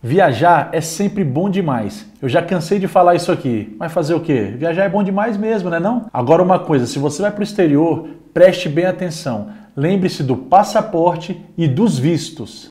Viajar é sempre bom demais. Eu já cansei de falar isso aqui, mas fazer o quê? Viajar é bom demais mesmo, né não? Agora uma coisa, se você vai para o exterior, preste bem atenção. Lembre-se do passaporte e dos vistos.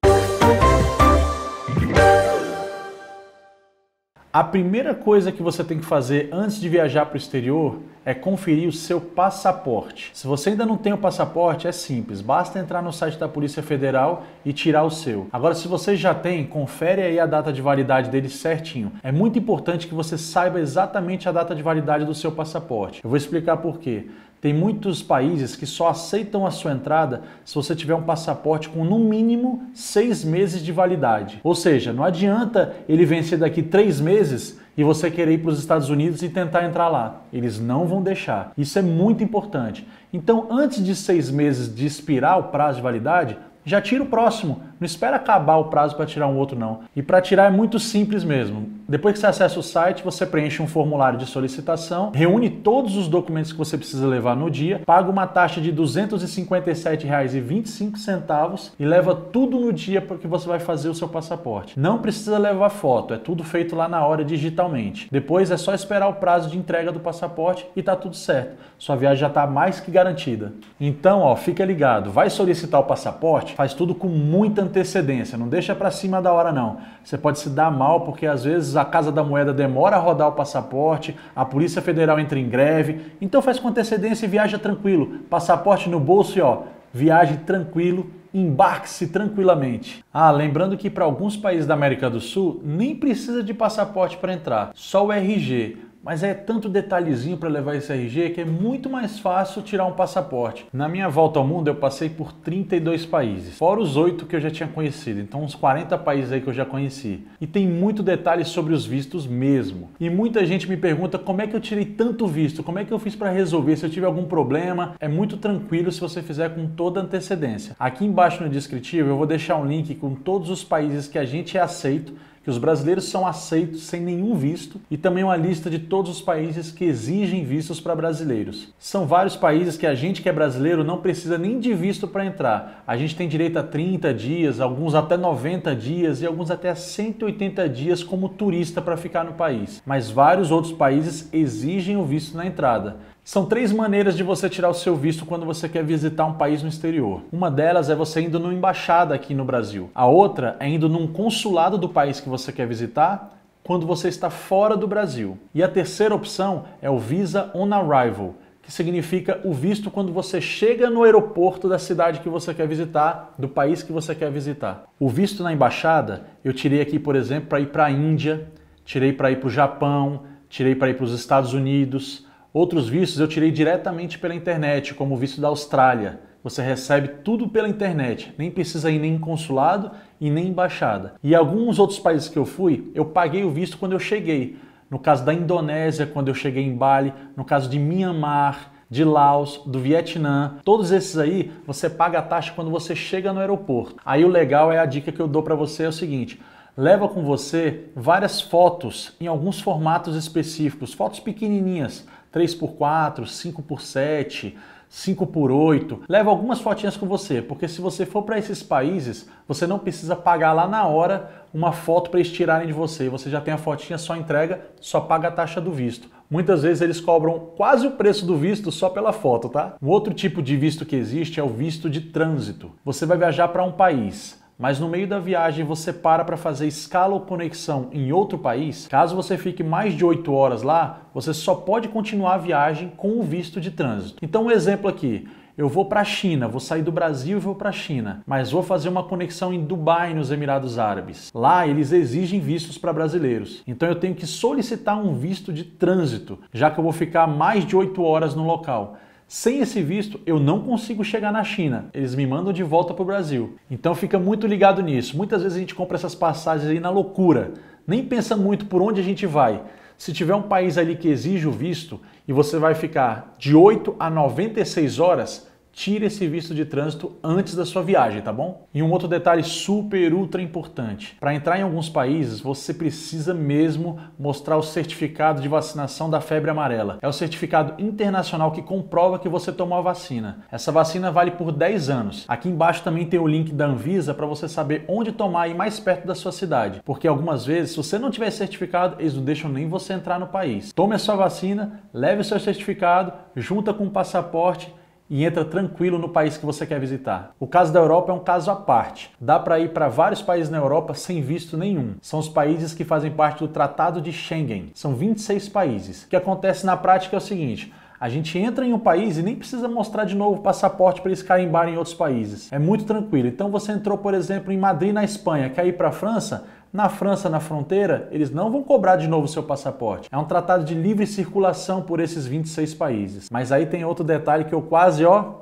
A primeira coisa que você tem que fazer antes de viajar para o exterior é conferir o seu passaporte. Se você ainda não tem o passaporte, é simples, basta entrar no site da Polícia Federal e tirar o seu. Agora, se você já tem, confere aí a data de validade dele certinho. É muito importante que você saiba exatamente a data de validade do seu passaporte. Eu vou explicar por quê. Tem muitos países que só aceitam a sua entrada se você tiver um passaporte com no mínimo seis meses de validade. Ou seja, não adianta ele vencer daqui três meses e você querer ir para os Estados Unidos e tentar entrar lá. Eles não vão deixar. Isso é muito importante. Então, antes de seis meses de expirar o prazo de validade, já tira o próximo não espera acabar o prazo para tirar um outro, não. E para tirar é muito simples mesmo. Depois que você acessa o site, você preenche um formulário de solicitação, reúne todos os documentos que você precisa levar no dia, paga uma taxa de R$ 257,25 e leva tudo no dia porque você vai fazer o seu passaporte. Não precisa levar foto, é tudo feito lá na hora digitalmente. Depois é só esperar o prazo de entrega do passaporte e tá tudo certo. Sua viagem já está mais que garantida. Então, ó, fica ligado. Vai solicitar o passaporte? Faz tudo com muita antecedência, não deixa para cima da hora não. Você pode se dar mal porque às vezes a Casa da Moeda demora a rodar o passaporte, a Polícia Federal entra em greve. Então faz com antecedência e viaja tranquilo. Passaporte no bolso e ó, viaje tranquilo, embarque-se tranquilamente. Ah, lembrando que para alguns países da América do Sul nem precisa de passaporte para entrar, só o RG. Mas é tanto detalhezinho para levar esse RG que é muito mais fácil tirar um passaporte. Na minha volta ao mundo eu passei por 32 países, fora os 8 que eu já tinha conhecido, então uns 40 países aí que eu já conheci. E tem muito detalhe sobre os vistos mesmo. E muita gente me pergunta como é que eu tirei tanto visto, como é que eu fiz para resolver se eu tive algum problema. É muito tranquilo se você fizer com toda antecedência. Aqui embaixo no descritivo eu vou deixar um link com todos os países que a gente é aceito que os brasileiros são aceitos sem nenhum visto e também uma lista de todos os países que exigem vistos para brasileiros. São vários países que a gente que é brasileiro não precisa nem de visto para entrar. A gente tem direito a 30 dias, alguns até 90 dias e alguns até 180 dias como turista para ficar no país. Mas vários outros países exigem o visto na entrada. São três maneiras de você tirar o seu visto quando você quer visitar um país no exterior. Uma delas é você indo numa embaixada aqui no Brasil. A outra é indo num consulado do país que você quer visitar quando você está fora do Brasil. E a terceira opção é o Visa on Arrival, que significa o visto quando você chega no aeroporto da cidade que você quer visitar, do país que você quer visitar. O visto na embaixada, eu tirei aqui, por exemplo, para ir para a Índia, tirei para ir para o Japão, tirei para ir para os Estados Unidos Outros vistos eu tirei diretamente pela internet, como o visto da Austrália. Você recebe tudo pela internet, nem precisa ir nem em consulado e nem embaixada. E alguns outros países que eu fui, eu paguei o visto quando eu cheguei. No caso da Indonésia, quando eu cheguei em Bali, no caso de Myanmar, de Laos, do Vietnã, todos esses aí você paga a taxa quando você chega no aeroporto. Aí o legal é a dica que eu dou para você é o seguinte: leva com você várias fotos em alguns formatos específicos, fotos pequenininhas 3x4, 5x7, 5x8. Leva algumas fotinhas com você, porque se você for para esses países, você não precisa pagar lá na hora uma foto para eles tirarem de você. Você já tem a fotinha, só entrega, só paga a taxa do visto. Muitas vezes eles cobram quase o preço do visto só pela foto, tá? Um outro tipo de visto que existe é o visto de trânsito. Você vai viajar para um país mas no meio da viagem você para para fazer escala ou conexão em outro país, caso você fique mais de 8 horas lá, você só pode continuar a viagem com o visto de trânsito. Então, um exemplo aqui. Eu vou para a China, vou sair do Brasil e vou para a China, mas vou fazer uma conexão em Dubai, nos Emirados Árabes. Lá eles exigem vistos para brasileiros, então eu tenho que solicitar um visto de trânsito, já que eu vou ficar mais de 8 horas no local. Sem esse visto, eu não consigo chegar na China. Eles me mandam de volta para o Brasil. Então fica muito ligado nisso. Muitas vezes a gente compra essas passagens aí na loucura, nem pensa muito por onde a gente vai. Se tiver um país ali que exige o visto e você vai ficar de 8 a 96 horas, tire esse visto de trânsito antes da sua viagem, tá bom? E um outro detalhe super ultra importante. Para entrar em alguns países, você precisa mesmo mostrar o certificado de vacinação da febre amarela. É o certificado internacional que comprova que você tomou a vacina. Essa vacina vale por 10 anos. Aqui embaixo também tem o link da Anvisa para você saber onde tomar e mais perto da sua cidade, porque algumas vezes, se você não tiver certificado, eles não deixam nem você entrar no país. Tome a sua vacina, leve o seu certificado, junta com o passaporte e entra tranquilo no país que você quer visitar. O caso da Europa é um caso à parte. Dá para ir para vários países na Europa sem visto nenhum. São os países que fazem parte do Tratado de Schengen. São 26 países. O que acontece na prática é o seguinte: a gente entra em um país e nem precisa mostrar de novo o passaporte para eles carimbarem em outros países. É muito tranquilo. Então você entrou, por exemplo, em Madrid, na Espanha, quer ir para a França? Na França, na fronteira, eles não vão cobrar de novo seu passaporte. É um tratado de livre circulação por esses 26 países. Mas aí tem outro detalhe que eu quase, ó,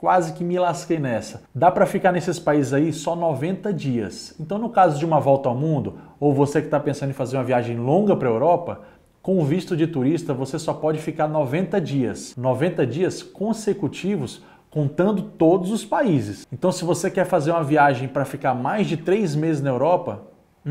Quase que me lasquei nessa. Dá para ficar nesses países aí só 90 dias. Então, no caso de uma volta ao mundo, ou você que está pensando em fazer uma viagem longa para a Europa, com o visto de turista você só pode ficar 90 dias. 90 dias consecutivos contando todos os países. Então, se você quer fazer uma viagem para ficar mais de três meses na Europa,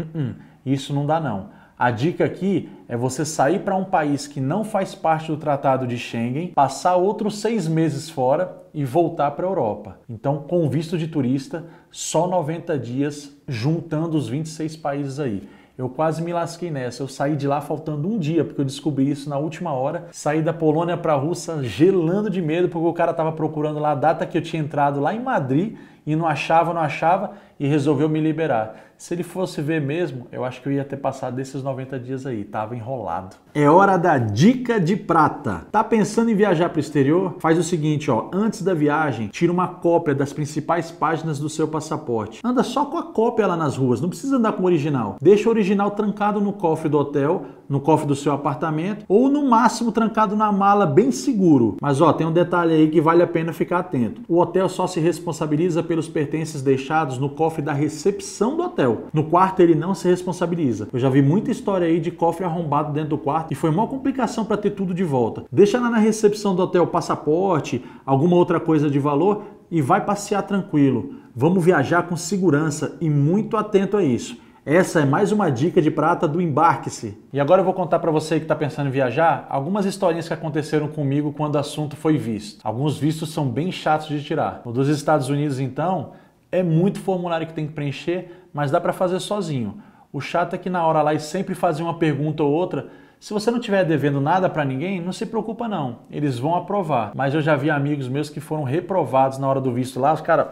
Uh -uh, isso não dá não. A dica aqui é você sair para um país que não faz parte do Tratado de Schengen, passar outros seis meses fora e voltar para a Europa. Então, com visto de turista, só 90 dias juntando os 26 países aí. Eu quase me lasquei nessa. Eu saí de lá faltando um dia, porque eu descobri isso na última hora. Saí da Polônia para a Rússia gelando de medo, porque o cara estava procurando lá a data que eu tinha entrado lá em Madrid e não achava, não achava e resolveu me liberar. Se ele fosse ver mesmo, eu acho que eu ia ter passado desses 90 dias aí, tava enrolado. É hora da dica de prata. Tá pensando em viajar para o exterior? Faz o seguinte, ó, antes da viagem, tira uma cópia das principais páginas do seu passaporte. Anda só com a cópia lá nas ruas, não precisa andar com o original. Deixa o original trancado no cofre do hotel no cofre do seu apartamento ou no máximo trancado na mala bem seguro. Mas ó, tem um detalhe aí que vale a pena ficar atento. O hotel só se responsabiliza pelos pertences deixados no cofre da recepção do hotel. No quarto ele não se responsabiliza. Eu já vi muita história aí de cofre arrombado dentro do quarto e foi uma complicação para ter tudo de volta. Deixa lá na recepção do hotel passaporte, alguma outra coisa de valor e vai passear tranquilo. Vamos viajar com segurança e muito atento a isso. Essa é mais uma dica de prata do Embarque-se. E agora eu vou contar para você que está pensando em viajar algumas historinhas que aconteceram comigo quando o assunto foi visto. Alguns vistos são bem chatos de tirar. O dos Estados Unidos, então, é muito formulário que tem que preencher, mas dá para fazer sozinho. O chato é que na hora lá eles sempre fazem uma pergunta ou outra se você não tiver devendo nada para ninguém, não se preocupa não, eles vão aprovar. Mas eu já vi amigos meus que foram reprovados na hora do visto lá, os caras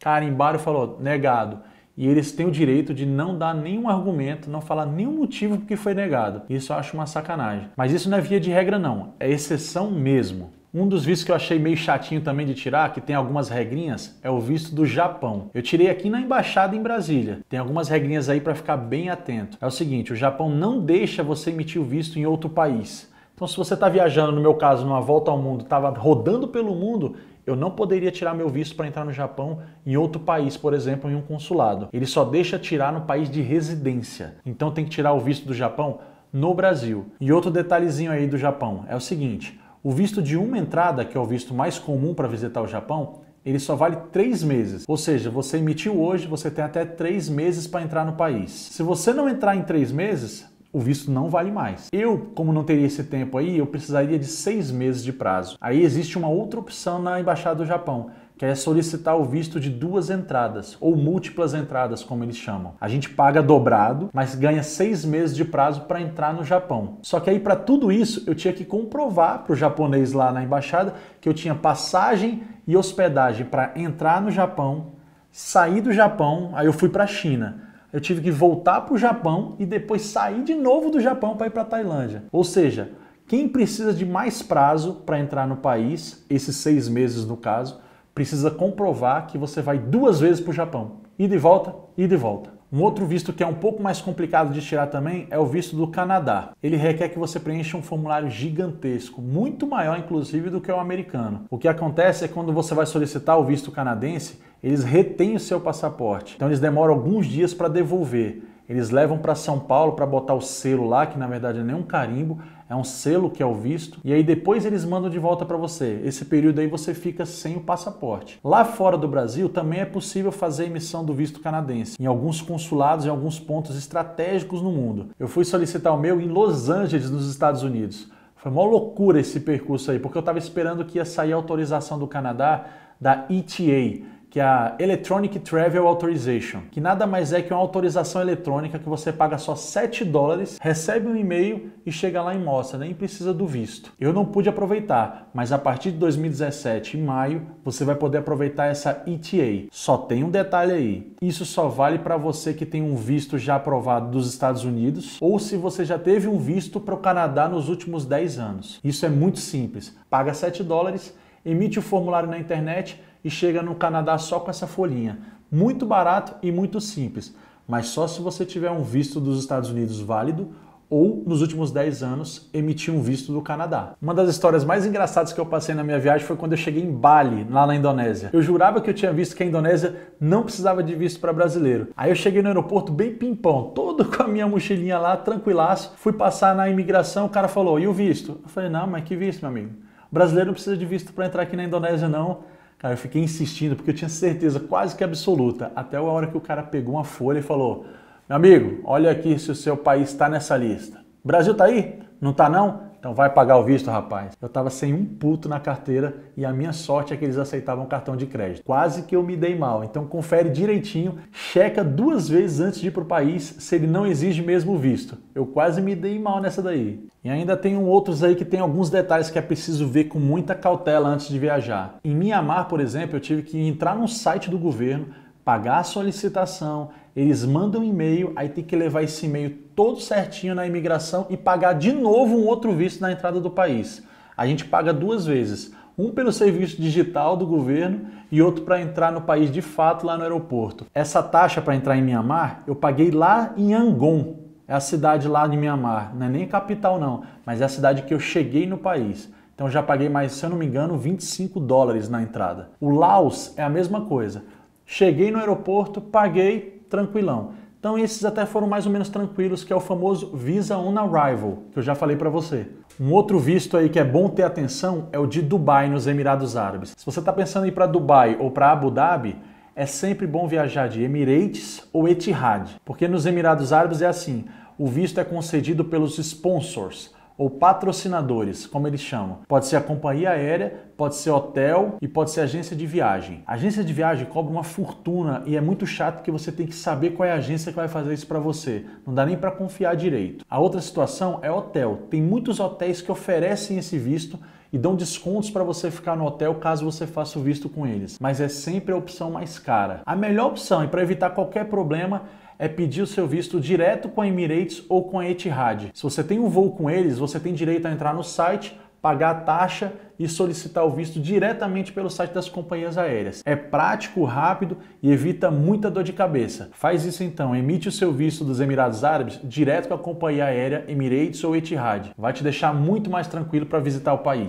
carimbaram e falou negado e eles têm o direito de não dar nenhum argumento, não falar nenhum motivo porque foi negado. Isso eu acho uma sacanagem. Mas isso não é via de regra, não, é exceção mesmo. Um dos vistos que eu achei meio chatinho também de tirar, que tem algumas regrinhas, é o visto do Japão. Eu tirei aqui na embaixada em Brasília. Tem algumas regrinhas aí para ficar bem atento. É o seguinte, o Japão não deixa você emitir o visto em outro país. Então, se você está viajando, no meu caso, numa volta ao mundo, estava rodando pelo mundo, eu não poderia tirar meu visto para entrar no Japão em outro país, por exemplo, em um consulado. Ele só deixa tirar no país de residência. Então, tem que tirar o visto do Japão no Brasil. E outro detalhezinho aí do Japão é o seguinte: o visto de uma entrada, que é o visto mais comum para visitar o Japão, ele só vale três meses. Ou seja, você emitiu hoje, você tem até três meses para entrar no país. Se você não entrar em três meses, o visto não vale mais. Eu, como não teria esse tempo aí, eu precisaria de seis meses de prazo. Aí existe uma outra opção na Embaixada do Japão, que é solicitar o visto de duas entradas, ou múltiplas entradas, como eles chamam. A gente paga dobrado, mas ganha seis meses de prazo para entrar no Japão. Só que aí, para tudo isso, eu tinha que comprovar para o japonês lá na embaixada que eu tinha passagem e hospedagem para entrar no Japão, sair do Japão, aí eu fui para a China eu tive que voltar para o Japão e depois sair de novo do Japão para ir para a Tailândia. Ou seja, quem precisa de mais prazo para entrar no país, esses seis meses no caso, precisa comprovar que você vai duas vezes para o Japão. Ida e volta, e e volta. Um outro visto que é um pouco mais complicado de tirar também é o visto do Canadá. Ele requer que você preencha um formulário gigantesco, muito maior inclusive do que o americano. O que acontece é que quando você vai solicitar o visto canadense, eles retêm o seu passaporte. Então eles demoram alguns dias para devolver. Eles levam para São Paulo para botar o selo lá, que na verdade é nem um carimbo, é um selo que é o visto. E aí depois eles mandam de volta para você. Esse período aí você fica sem o passaporte. Lá fora do Brasil também é possível fazer a emissão do visto canadense. Em alguns consulados, em alguns pontos estratégicos no mundo. Eu fui solicitar o meu em Los Angeles, nos Estados Unidos. Foi uma loucura esse percurso aí, porque eu estava esperando que ia sair a autorização do Canadá da ETA, que é a Electronic Travel Authorization, que nada mais é que uma autorização eletrônica que você paga só 7 dólares, recebe um e-mail e chega lá e mostra, nem precisa do visto. Eu não pude aproveitar, mas a partir de 2017, em maio, você vai poder aproveitar essa ETA. Só tem um detalhe aí. Isso só vale para você que tem um visto já aprovado dos Estados Unidos ou se você já teve um visto para o Canadá nos últimos 10 anos. Isso é muito simples. Paga 7 dólares, emite o formulário na internet e chega no Canadá só com essa folhinha. Muito barato e muito simples, mas só se você tiver um visto dos Estados Unidos válido ou, nos últimos 10 anos, emitir um visto do Canadá. Uma das histórias mais engraçadas que eu passei na minha viagem foi quando eu cheguei em Bali, lá na Indonésia. Eu jurava que eu tinha visto que a Indonésia não precisava de visto para brasileiro. Aí eu cheguei no aeroporto bem pimpão, todo com a minha mochilinha lá, tranquilaço. Fui passar na imigração, o cara falou, e o visto? Eu falei, não, mas que visto, meu amigo? O brasileiro não precisa de visto para entrar aqui na Indonésia, não Cara, eu fiquei insistindo porque eu tinha certeza quase que absoluta, até a hora que o cara pegou uma folha e falou: Meu amigo, olha aqui se o seu país está nessa lista. Brasil tá aí? Não tá não? Então vai pagar o visto, rapaz. Eu tava sem um puto na carteira e a minha sorte é que eles aceitavam cartão de crédito. Quase que eu me dei mal. Então confere direitinho, checa duas vezes antes de ir pro país se ele não exige mesmo o visto. Eu quase me dei mal nessa daí. E ainda tem outros aí que tem alguns detalhes que é preciso ver com muita cautela antes de viajar. Em Mianmar, por exemplo, eu tive que entrar no site do governo, pagar a solicitação, eles mandam um e-mail, aí tem que levar esse e-mail todo certinho na imigração e pagar de novo um outro visto na entrada do país. A gente paga duas vezes, um pelo serviço digital do governo e outro para entrar no país de fato lá no aeroporto. Essa taxa para entrar em Mianmar eu paguei lá em Yangon, é a cidade lá de Mianmar, não é nem capital não, mas é a cidade que eu cheguei no país. Então já paguei mais, se eu não me engano, 25 dólares na entrada. O Laos é a mesma coisa. Cheguei no aeroporto, paguei, tranquilão. Então esses até foram mais ou menos tranquilos, que é o famoso Visa On Arrival, que eu já falei para você. Um outro visto aí que é bom ter atenção é o de Dubai nos Emirados Árabes. Se você está pensando em ir para Dubai ou para Abu Dhabi, é sempre bom viajar de Emirates ou Etihad, porque nos Emirados Árabes é assim, o visto é concedido pelos sponsors, ou patrocinadores, como eles chamam. Pode ser a companhia aérea, pode ser hotel e pode ser agência de viagem. agência de viagem cobra uma fortuna e é muito chato que você tem que saber qual é a agência que vai fazer isso para você. Não dá nem para confiar direito. A outra situação é hotel. Tem muitos hotéis que oferecem esse visto e dão descontos para você ficar no hotel caso você faça o visto com eles, mas é sempre a opção mais cara. A melhor opção e para evitar qualquer problema é pedir o seu visto direto com a Emirates ou com a Etihad. Se você tem um voo com eles, você tem direito a entrar no site, pagar a taxa e solicitar o visto diretamente pelo site das companhias aéreas. É prático, rápido e evita muita dor de cabeça. Faz isso então, emite o seu visto dos Emirados Árabes direto com a companhia aérea Emirates ou Etihad. Vai te deixar muito mais tranquilo para visitar o país.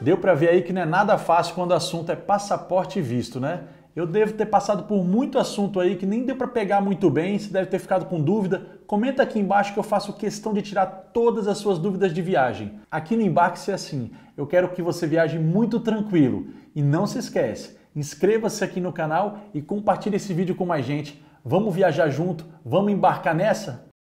Deu para ver aí que não é nada fácil quando o assunto é passaporte e visto, né? Eu devo ter passado por muito assunto aí que nem deu para pegar muito bem, se deve ter ficado com dúvida. Comenta aqui embaixo que eu faço questão de tirar todas as suas dúvidas de viagem. Aqui no Embarque-se é assim. Eu quero que você viaje muito tranquilo. E não se esquece, inscreva-se aqui no canal e compartilhe esse vídeo com mais gente. Vamos viajar junto? Vamos embarcar nessa?